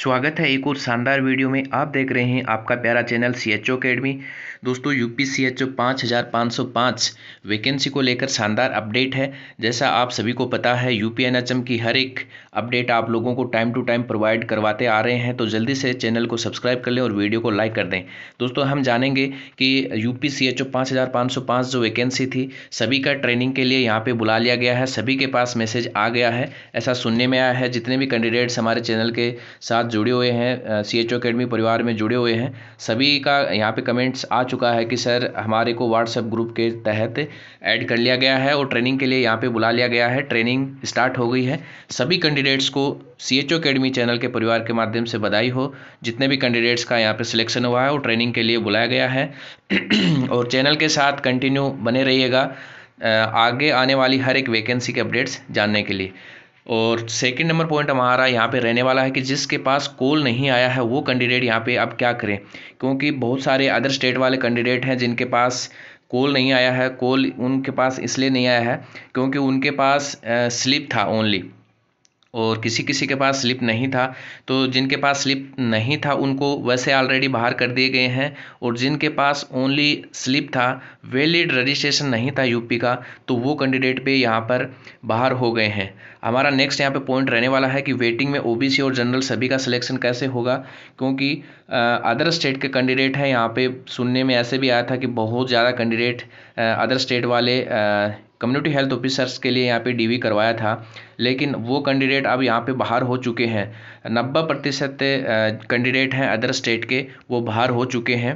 स्वागत है एक और शानदार वीडियो में आप देख रहे हैं आपका प्यारा channel C H O academy दोस्तों U P C H O पाँच हज़ार पाँच सौ पाँच वैकेंसी को लेकर शानदार अपडेट है जैसा आप सभी को पता है U P N H M की हर एक अपडेट आप लोगों को टाइम टू टाइम प्रोवाइड करवाते आ रहे हैं तो जल्दी से चैनल को सब्सक्राइब कर लें और वीडियो को लाइक कर दें दोस्तों हम जानेंगे कि U P C H O पाँच हज़ार पाँच सौ पाँच जो वैकेंसी थी सभी का ट्रेनिंग के लिए यहाँ पर बुला लिया गया है सभी के पास मैसेज आ गया है ऐसा सुनने में आया है जितने भी कैंडिडेट्स हमारे चैनल के साथ साथ जुड़े हुए हैं सी एच अकेडमी परिवार में जुड़े हुए हैं सभी का यहाँ पे कमेंट्स आ चुका है कि सर हमारे को व्हाट्सएप ग्रुप के तहत ऐड कर लिया गया है और ट्रेनिंग के लिए यहाँ पे बुला लिया गया है ट्रेनिंग स्टार्ट हो गई है सभी कैंडिडेट्स को सी एच अकेडमी चैनल के परिवार के माध्यम से बधाई हो जितने भी कैंडिडेट्स का यहाँ पर सिलेक्शन हुआ है वो ट्रेनिंग के लिए बुलाया गया है और चैनल के साथ कंटिन्यू बने रहिएगा आगे आने वाली हर एक वैकेंसी के अपडेट्स जानने के लिए और सेकंड नंबर पॉइंट हमारा यहाँ पे रहने वाला है कि जिसके पास कोल नहीं आया है वो कैंडिडेट यहाँ पे अब क्या करें क्योंकि बहुत सारे अदर स्टेट वाले कैंडिडेट हैं जिनके पास कोल नहीं आया है कोल उनके पास इसलिए नहीं आया है क्योंकि उनके पास स्लिप था ओनली और किसी किसी के पास स्लिप नहीं था तो जिनके पास स्लिप नहीं था उनको वैसे ऑलरेडी बाहर कर दिए गए हैं और जिनके पास ओनली स्लिप था वैलिड रजिस्ट्रेशन नहीं था यूपी का तो वो कैंडिडेट पे यहाँ पर बाहर हो गए हैं हमारा नेक्स्ट यहाँ पे पॉइंट रहने वाला है कि वेटिंग में ओबीसी और जनरल सभी का सिलेक्शन कैसे होगा क्योंकि अदर स्टेट के कैंडिडेट हैं यहाँ पे सुनने में ऐसे भी आया था कि बहुत ज़्यादा कैंडिडेट अदर स्टेट वाले कम्युनिटी हेल्थ ऑफिसर्स के लिए यहाँ पे डीवी करवाया था लेकिन वो कैंडिडेट अब यहाँ पे बाहर हो चुके हैं नब्बे प्रतिशत कैंडिडेट हैं अदर स्टेट के वो बाहर हो चुके हैं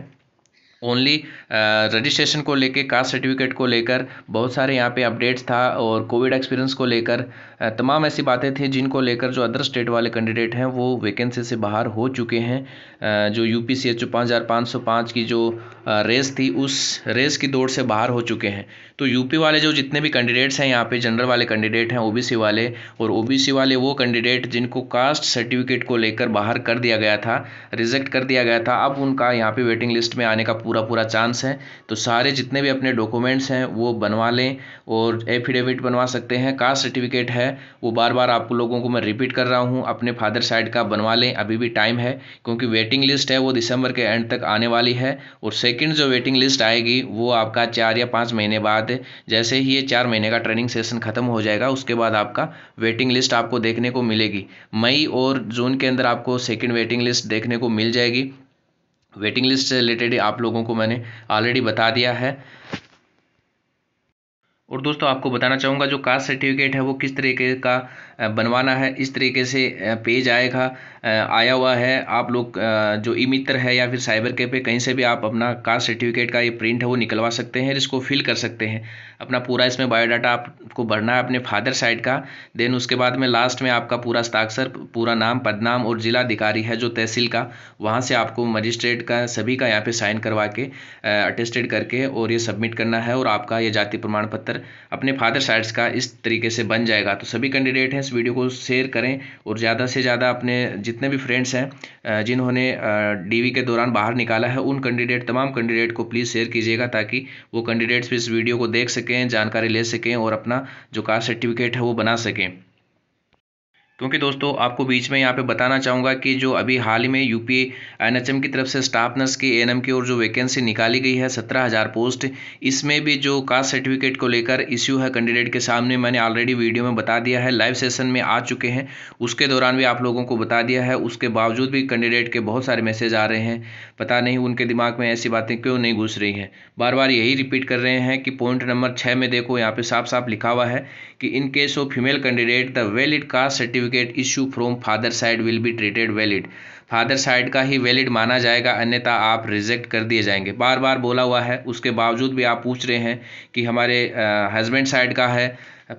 ओनली रजिस्ट्रेशन uh, को लेके कास्ट सर्टिफिकेट को लेकर बहुत सारे यहाँ पे अपडेट्स था और कोविड एक्सपीरियंस को लेकर uh, तमाम ऐसी बातें थी जिनको लेकर जो अदर स्टेट वाले कैंडिडेट हैं वो वैकेंसी से बाहर हो चुके हैं uh, जो यू पी सी एच पाँच की जो रेस थी उस रेस की दौड़ से बाहर हो चुके हैं तो यूपी वाले जो जितने भी कैंडिडेट्स हैं यहाँ पे जनरल वाले कैंडिडेट हैं ओबीसी वाले और ओबीसी वाले वो कैंडिडेट जिनको कास्ट सर्टिफिकेट को लेकर बाहर कर दिया गया था रिजेक्ट कर दिया गया था अब उनका यहाँ पे वेटिंग लिस्ट में आने का पूरा पूरा पूरा चांस है तो सारे जितने भी अपने डॉक्यूमेंट्स हैं वो बनवा लें और एफिडेविट बनवा सकते हैं कास्ट सर्टिफिकेट है वो बार बार आप लोगों को मैं रिपीट कर रहा हूँ अपने फादर साइड का बनवा लें अभी भी टाइम है क्योंकि वेटिंग लिस्ट है वो दिसंबर के एंड तक आने वाली है और सेकेंड जो वेटिंग लिस्ट आएगी वो आपका चार या पाँच महीने बाद जैसे ही ये चार महीने का ट्रेनिंग सेशन खत्म हो जाएगा उसके बाद आपका वेटिंग लिस्ट आपको देखने को मिलेगी मई और जून के अंदर आपको सेकेंड वेटिंग लिस्ट देखने को मिल जाएगी वेटिंग लिस्ट से रिलेटेड आप लोगों को मैंने ऑलरेडी बता दिया है और दोस्तों आपको बताना चाहूँगा जो कास्ट सर्टिफिकेट है वो किस तरीके का बनवाना है इस तरीके से पेज आएगा आया हुआ है आप लोग जो ई मित्र है या फिर साइबर कैफे कहीं से भी आप अपना कास्ट सर्टिफिकेट का ये प्रिंट है वो निकलवा सकते हैं इसको फिल कर सकते हैं अपना पूरा इसमें बायोडाटा आपको भरना है अपने फादर साइड का देन उसके बाद में लास्ट में आपका पूरा हस्ताक्षर पूरा नाम पदनाम और जिला अधिकारी है जो तहसील का वहाँ से आपको मजिस्ट्रेट का सभी का यहाँ पे साइन करवा के अटेस्टेड करके और ये सबमिट करना है और आपका ये जाति प्रमाण पत्र अपने फादर साइड्स का इस तरीके से बन जाएगा तो सभी कैंडिडेट हैं इस वीडियो को शेयर करें और ज़्यादा से ज़्यादा अपने जितने भी फ्रेंड्स हैं जिन्होंने डी के दौरान बाहर निकाला है उन कैंडिडेट तमाम कैंडिडेट को प्लीज़ शेयर कीजिएगा ताकि वो कैंडिडेट्स भी इस वीडियो को देख सकें सकें जानकारी ले सकें और अपना जो कास्ट सर्टिफिकेट है वो बना सकें क्योंकि दोस्तों आपको बीच में यहाँ पे बताना चाहूँगा कि जो अभी हाल ही में यू पी एनएचएम की तरफ से स्टाफ नर्स की एएनएम की ओर जो वैकेंसी निकाली गई है सत्रह हज़ार पोस्ट इसमें भी जो कास्ट सर्टिफिकेट को लेकर इश्यू है कैंडिडेट के सामने मैंने ऑलरेडी वीडियो में बता दिया है लाइव सेशन में आ चुके हैं उसके दौरान भी आप लोगों को बता दिया है उसके बावजूद भी कैंडिडेट के बहुत सारे मैसेज आ रहे हैं पता नहीं उनके दिमाग में ऐसी बातें क्यों नहीं घुस रही हैं बार बार यही रिपीट कर रहे हैं कि पॉइंट नंबर छः में देखो यहाँ पे साफ साफ लिखा हुआ है कि in case of female candidate the valid caste certificate certificate issue from father side will be treated valid father side का ही वैलिड माना जाएगा अन्यथा आप रिजेक्ट कर दिए जाएंगे बार बार बोला हुआ है उसके बावजूद भी आप पूछ रहे हैं कि हमारे हस्बैंड साइड का है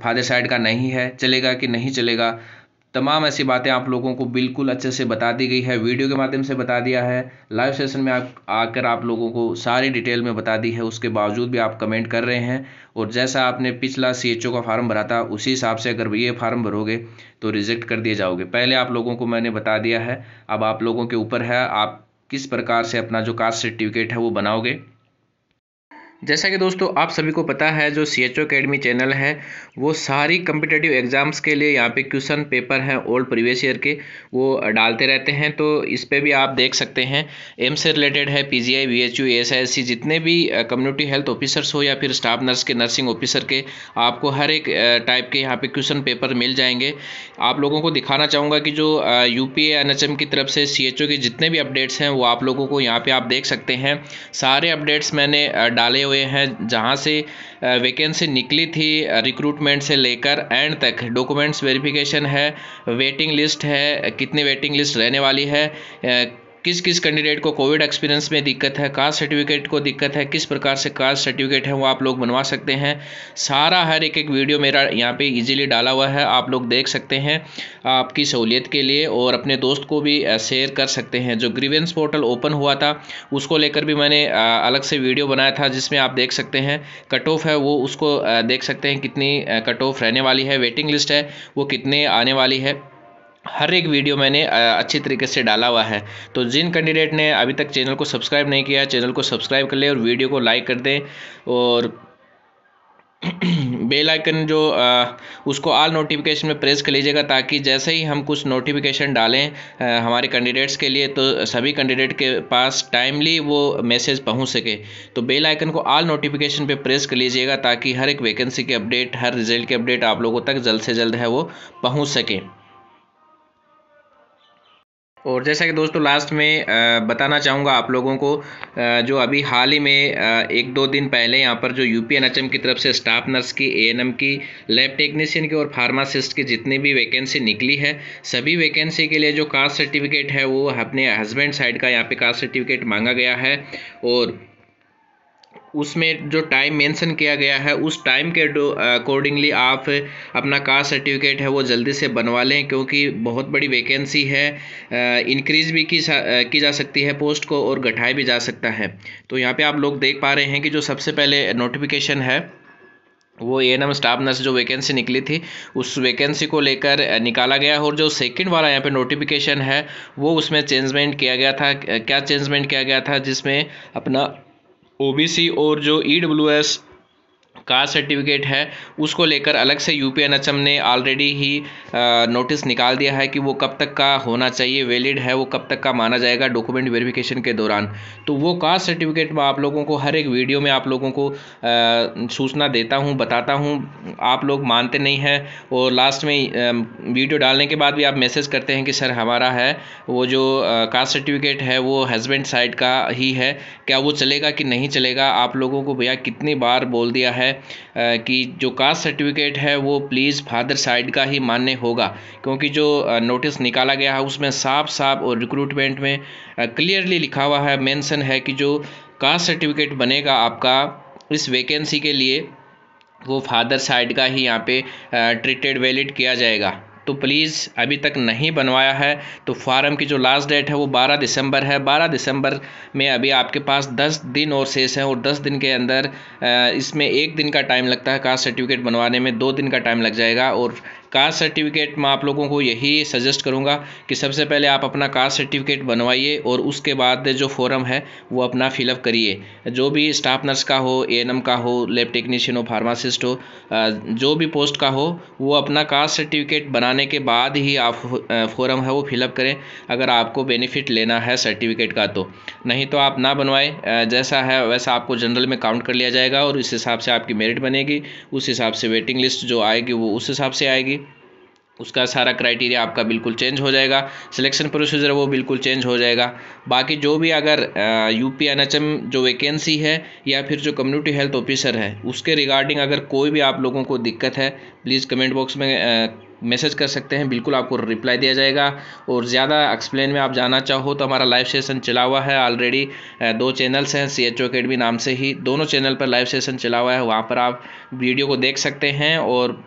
फादर साइड का नहीं है चलेगा कि नहीं चलेगा तमाम ऐसी बातें आप लोगों को बिल्कुल अच्छे से बता दी गई है वीडियो के माध्यम से बता दिया है लाइव सेशन में आप आकर आप लोगों को सारी डिटेल में बता दी है उसके बावजूद भी आप कमेंट कर रहे हैं और जैसा आपने पिछला सी का फार्म भरा था उसी हिसाब से अगर ये फार्म भरोगे तो रिजेक्ट कर दिए जाओगे पहले आप लोगों को मैंने बता दिया है अब आप लोगों के ऊपर है आप किस प्रकार से अपना जो कास्ट सर्टिफिकेट है वो बनाओगे जैसा कि दोस्तों आप सभी को पता है जो सी एच अकेडमी चैनल है वो सारी कम्पिटेटिव एग्ज़ाम्स के लिए यहाँ पे क्वेश्चन पेपर हैं ओल्ड प्रीवियस ईयर के वो डालते रहते हैं तो इस पर भी आप देख सकते हैं एम से रिलेटेड है P G I V H U S I S C जितने भी कम्युनिटी हेल्थ ऑफिसर्स हो या फिर स्टाफ नर्स के नर्सिंग ऑफिसर के आपको हर एक टाइप के यहाँ पे क्वेश्चन पेपर मिल जाएंगे आप लोगों को दिखाना चाहूँगा कि जो U P N H M की तरफ से सी एच ओ के जितने भी अपडेट्स हैं वो आप लोगों को यहाँ पर आप देख सकते हैं सारे अपडेट्स मैंने डाले हुए हैं जहाँ से वैकेंसी निकली थी रिक्रूटमेंट से लेकर एंड तक डॉक्यूमेंट्स वेरिफिकेशन है वेटिंग लिस्ट है कितनी वेटिंग लिस्ट रहने वाली है किस किस कैंडिडेट को कोविड एक्सपीरियंस में दिक्कत है कास्ट सर्टिफिकेट को दिक्कत है किस प्रकार से कास्ट सर्टिफिकेट है वो आप लोग बनवा सकते हैं सारा हर एक एक वीडियो मेरा यहाँ पे इजीली डाला हुआ है आप लोग देख सकते हैं आपकी सहूलियत के लिए और अपने दोस्त को भी शेयर कर सकते हैं जो ग्रीवेंस पोर्टल ओपन हुआ था उसको लेकर भी मैंने अलग से वीडियो बनाया था जिसमें आप देख सकते हैं कट ऑफ है वो उसको देख सकते हैं कितनी कट ऑफ रहने वाली है वेटिंग लिस्ट है वो कितने आने वाली है हर एक वीडियो मैंने अच्छी तरीके से डाला हुआ है तो जिन कैंडिडेट ने अभी तक चैनल को सब्सक्राइब नहीं किया चैनल को सब्सक्राइब कर ले और वीडियो को लाइक कर दें और बेल आइकन जो आ, उसको ऑल नोटिफिकेशन में प्रेस कर लीजिएगा ताकि जैसे ही हम कुछ नोटिफिकेशन डालें आ, हमारे कैंडिडेट्स के लिए तो सभी कैंडिडेट के पास टाइमली वो मैसेज पहुंच सके तो बेल आइकन को ऑल नोटिफिकेशन पे प्रेस कर लीजिएगा ताकि हर एक वैकेंसी के अपडेट हर रिजल्ट की अपडेट आप लोगों तक जल्द से जल्द है वो पहुँच सकें और जैसा कि दोस्तों लास्ट में बताना चाहूँगा आप लोगों को जो अभी हाल ही में एक दो दिन पहले यहाँ पर जो यू पी की तरफ से स्टाफ नर्स की ए की लैब टेक्नीशियन की और फार्मासिस्ट की जितनी भी वैकेंसी निकली है सभी वैकेंसी के लिए जो कास्ट सर्टिफिकेट है वो अपने हस्बैंड साइड का यहाँ पे कास्ट सर्टिफिकेट मांगा गया है और उसमें जो टाइम मेंशन किया गया है उस टाइम के अकॉर्डिंगली आप अपना कास्ट सर्टिफिकेट है वो जल्दी से बनवा लें क्योंकि बहुत बड़ी वैकेंसी है इंक्रीज भी की की जा सकती है पोस्ट को और घटाया भी जा सकता है तो यहाँ पे आप लोग देख पा रहे हैं कि जो सबसे पहले नोटिफिकेशन है वो ए एन स्टाफ नर्स जो वैकेंसी निकली थी उस वैकेंसी को लेकर निकाला गया और जो सेकंड वाला यहाँ पे नोटिफिकेशन है वो उसमें चेंजमेंट किया गया था क्या चेंजमेंट किया गया था जिसमें अपना ओ बी सी और जो E W S caste certificate है उसको लेकर अलग से यू एनएचएम ने ऑलरेडी ही नोटिस निकाल दिया है कि वो कब तक का होना चाहिए वैलिड है वो कब तक का माना जाएगा डॉक्यूमेंट वेरिफिकेशन के दौरान तो वो कास्ट सर्टिफिकेट में आप लोगों को हर एक वीडियो में आप लोगों को सूचना देता हूँ बताता हूँ आप लोग मानते नहीं हैं और लास्ट में वीडियो डालने के बाद भी आप मैसेज करते हैं कि सर हमारा है वो जो कास्ट सर्टिफिकेट है वो हस्बैंड साइड का ही है क्या वो चलेगा कि नहीं चलेगा आप लोगों को भैया कितनी बार बोल दिया है कि जो कास्ट सर्टिफिकेट है वो प्लीज़ फादर साइड का ही मान्य होगा क्योंकि जो नोटिस निकाला गया है उसमें साफ साफ और रिक्रूटमेंट में क्लियरली लिखा हुआ है मेंशन है कि जो कास्ट सर्टिफिकेट बनेगा आपका इस वैकेंसी के लिए वो फादर साइड का ही यहाँ पे ट्रीटेड वैलिड किया जाएगा तो प्लीज़ अभी तक नहीं बनवाया है तो फार्म की जो लास्ट डेट है वो 12 दिसंबर है 12 दिसंबर में अभी आपके पास 10 दिन और शेष हैं और 10 दिन के अंदर इसमें एक दिन का टाइम लगता है कास्ट सर्टिफिकेट बनवाने में दो दिन का टाइम लग जाएगा और कास्ट सर्टिफिकेट मैं आप लोगों को यही सजेस्ट करूँगा कि सबसे पहले आप अपना कास्ट सर्टिफिकेट बनवाइए और उसके बाद जो फॉर्म है वो अपना फिलअप करिए जो भी स्टाफ नर्स का हो ए का हो लेब टेक्नीशियन हो फार्मासिस्ट हो जो भी पोस्ट का हो वो अपना कास्ट सर्टिफिकेट बनाने के बाद ही आप फॉर्म है वो फिलअप करें अगर आपको बेनिफिट लेना है सर्टिफिकेट का तो नहीं तो आप ना बनवाएं जैसा है वैसा आपको जनरल में काउंट कर लिया जाएगा और इस हिसाब से आपकी मेरिट बनेगी उस हिसाब से वेटिंग लिस्ट जो आएगी वो उस हिसाब से आएगी उसका सारा क्राइटेरिया आपका बिल्कुल चेंज हो जाएगा सिलेक्शन प्रोसीजर वो बिल्कुल चेंज हो जाएगा बाकी जो भी अगर U P N H M जो वैकेंसी है या फिर जो कम्युनिटी हेल्थ ऑफिसर है उसके रिगार्डिंग अगर कोई भी आप लोगों को दिक्कत है प्लीज़ कमेंट बॉक्स में मैसेज कर सकते हैं बिल्कुल आपको रिप्लाई दिया जाएगा और ज़्यादा एक्सप्लेन में आप जाना चाहो तो हमारा लाइव सेशन चला हुआ है ऑलरेडी दो चैनल्स हैं सी एच अकेडमी नाम से ही दोनों चैनल पर लाइव सेशन चला हुआ है वहाँ पर आप वीडियो को देख सकते हैं और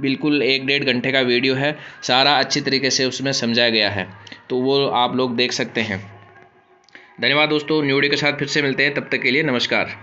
बिल्कुल एक डेढ़ घंटे का वीडियो है सारा अच्छी तरीके से उसमें समझाया गया है तो वो आप लोग देख सकते हैं धन्यवाद दोस्तों न्यूडी के साथ फिर से मिलते हैं तब तक के लिए नमस्कार